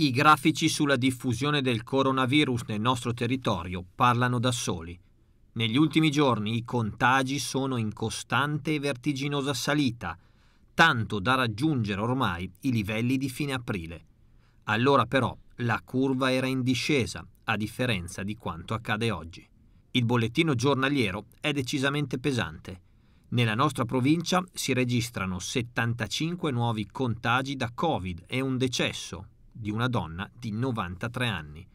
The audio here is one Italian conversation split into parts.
I grafici sulla diffusione del coronavirus nel nostro territorio parlano da soli. Negli ultimi giorni i contagi sono in costante e vertiginosa salita, tanto da raggiungere ormai i livelli di fine aprile. Allora però la curva era in discesa, a differenza di quanto accade oggi. Il bollettino giornaliero è decisamente pesante. Nella nostra provincia si registrano 75 nuovi contagi da Covid e un decesso, di una donna di 93 anni.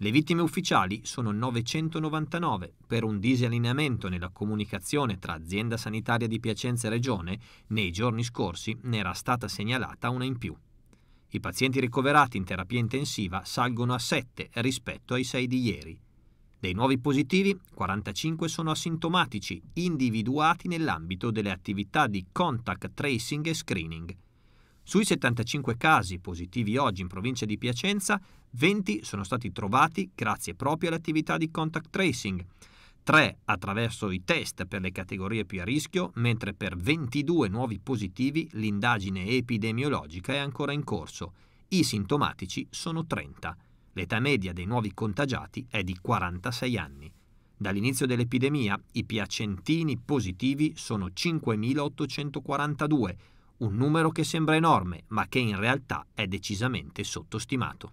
Le vittime ufficiali sono 999 per un disallineamento nella comunicazione tra azienda sanitaria di Piacenza e Regione, nei giorni scorsi ne era stata segnalata una in più. I pazienti ricoverati in terapia intensiva salgono a 7 rispetto ai 6 di ieri. Dei nuovi positivi, 45 sono asintomatici, individuati nell'ambito delle attività di contact tracing e screening. Sui 75 casi positivi oggi in provincia di Piacenza, 20 sono stati trovati grazie proprio all'attività di contact tracing, 3 attraverso i test per le categorie più a rischio, mentre per 22 nuovi positivi l'indagine epidemiologica è ancora in corso. I sintomatici sono 30. L'età media dei nuovi contagiati è di 46 anni. Dall'inizio dell'epidemia i piacentini positivi sono 5.842, un numero che sembra enorme ma che in realtà è decisamente sottostimato.